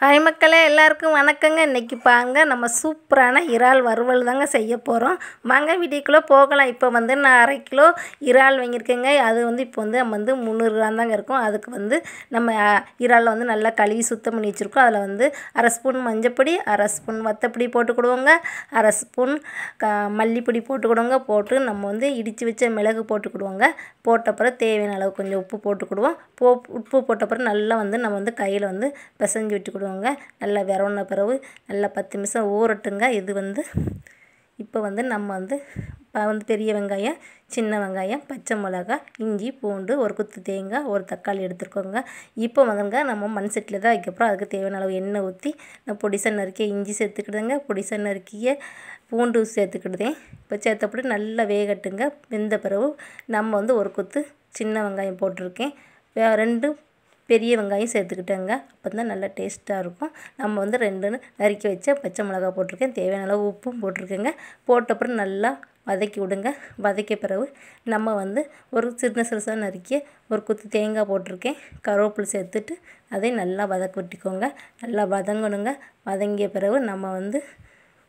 hi மக்களே எல்லாருக்கும் வணக்கங்க இன்றைக்கி பாங்க நம்ம சூப்பரான இறால் வறுவல் தாங்க செய்ய போகிறோம் மங்க வீடியோக்குள்ளே போகலாம் இப்போ வந்து நான் அரை கிலோ இறால் வாங்கியிருக்கேங்க அது வந்து இப்போ வந்து நம்ம வந்து முந்நூறுரூவா தாங்க இருக்கும் அதுக்கு வந்து நம்ம இறாலை வந்து நல்லா கழுவி சுத்தம் பண்ணி வச்சுருக்கோம் அதில் வந்து அரை ஸ்பூன் மஞ்சப்பொடி அரை ஸ்பூன் வத்தப்பொடி போட்டுக்கிடுவோங்க அரை ஸ்பூன் க மல்லிப்பொடி போட்டுக்கிடுவோங்க போட்டு நம்ம வந்து இடித்து வச்ச மிளகு போட்டுக்கிடுவோங்க போட்டப்புறம் தேவையான அளவு கொஞ்சம் உப்பு போட்டுக்கிடுவோம் போ உப்பு போட்டப்புறம் நல்லா வந்து நம்ம வந்து கையில் வந்து பிசைஞ்சு விட்டுக்கிடுவோம் விரவணுங்க நல்லா விரவன பிறகு நல்லா பத்து நிமிஷம் ஊறட்டுங்க இது வந்து இப்போ வந்து நம்ம வந்து இப்போ வந்து பெரிய வெங்காயம் சின்ன வெங்காயம் பச்சை மிளகா இஞ்சி பூண்டு ஒரு குத்து தேங்காய் ஒரு தக்காளி எடுத்துருக்கோங்க இப்போ வந்துங்க நம்ம மண் செட்டில் தான் வைக்கப்புறம் அதுக்கு தேவையான அளவு எண்ணெய் ஊற்றி நான் பொடிசன் நறுக்கிய இஞ்சி சேர்த்துக்கிடுதுங்க பொடிசன் நறுக்கிய பூண்டு சேர்த்துக்கிடுதேன் இப்போ சேர்த்தப்படி நல்லா வேகட்டுங்க வெந்த பிறகு நம்ம வந்து ஒரு குத்து சின்ன வெங்காயம் போட்டிருக்கேன் ரெண்டு பெரிய வெங்காயம் சேர்த்துக்கிட்டேங்க அப்போ தான் நல்லா டேஸ்ட்டாக இருக்கும் நம்ம வந்து ரெண்டுன்னு நறுக்கி வச்ச பச்சை மிளகா போட்டிருக்கேன் தேவையான அளவு உப்பும் போட்டிருக்கேங்க போட்டப்புறம் நல்லா வதக்கி விடுங்க வதக்கிய பிறகு நம்ம வந்து ஒரு சின்ன சிறுசாக நறுக்கி ஒரு குத்து தேங்காய் போட்டிருக்கேன் கருவேப்பிலை சேர்த்துட்டு அதை நல்லா வதக்க விட்டுக்கோங்க நல்லா வதங்கணுங்க வதங்கிய பிறகு நம்ம வந்து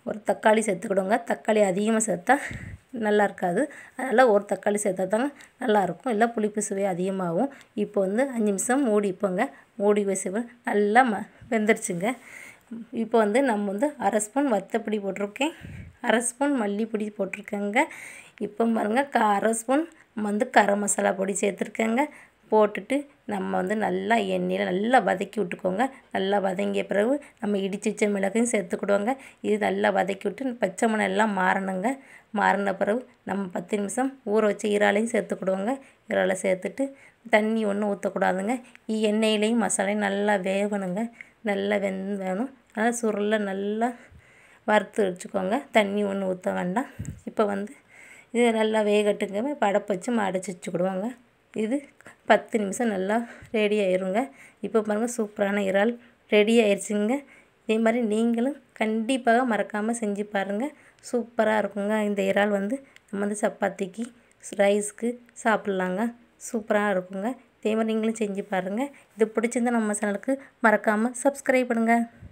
ஒரு தக்காளி சேர்த்துக்கிடுங்க தக்காளி அதிகமாக சேர்த்தா நல்லா இருக்காது அதனால் ஒரு தக்காளி சேர்த்தா தாங்க நல்லாயிருக்கும் இல்லை புளிப்பு சுவை அதிகமாகும் இப்போ வந்து அஞ்சு நிமிஷம் மூடி இப்போங்க மூடி வச்சு நல்லா ம வெந்துருச்சுங்க இப்போ வந்து நம்ம வந்து அரை ஸ்பூன் வத்தப்பொடி போட்டிருக்கேன் அரை ஸ்பூன் மல்லிப்பொடி போட்டிருக்கேங்க இப்போ பாருங்கள் க அரை ஸ்பூன் வந்து கரம் மசாலா பொடி சேர்த்துருக்கேங்க போட்டுட்டு நம்ம வந்து நல்லா எண்ணெயில் நல்லா வதக்கி விட்டுக்கோங்க நல்லா வதங்கிய பிறகு நம்ம இடிச்சு வச்ச மிளகையும் சேர்த்துக்கிடுவோங்க இது நல்லா வதக்கி விட்டு பச்சை மணம் எல்லாம் மாறணுங்க மாறின பிறகு நம்ம பத்து நிமிஷம் ஊற வச்ச இறாலையும் சேர்த்துக்கிடுவோங்க இறாலை சேர்த்துட்டு தண்ணி ஒன்றும் ஊற்றக்கூடாதுங்க எண்ணெயிலையும் மசாலையும் நல்லா வேகணுங்க நல்லா வெந் வேணும் அதனால் சுருளை நல்லா வறுத்து வச்சுக்கோங்க தண்ணி ஒன்றும் ஊற்ற வேண்டாம் இப்போ வந்து இது நல்லா வேகட்டுங்க இப்போ வச்சு அடைச்சி வச்சுக்கிடுவோங்க இது பத்து நிமிஷம் நல்லா ரெடி ஆயிருங்க இப்போ பாருங்கள் சூப்பரான இறால் ரெடி ஆயிடுச்சுங்க இதே மாதிரி நீங்களும் கண்டிப்பாக மறக்காமல் செஞ்சு பாருங்கள் சூப்பராக இருக்குங்க இந்த இறால் வந்து நம்ம வந்து சப்பாத்திக்கு ரைஸ்க்கு சாப்பிட்லாங்க சூப்பராக இருக்குங்க இதே மாதிரி நீங்களும் செஞ்சு பாருங்கள் இது பிடிச்சிருந்தால் நம்ம சேனலுக்கு மறக்காமல் சப்ஸ்கிரைப் பண்ணுங்கள்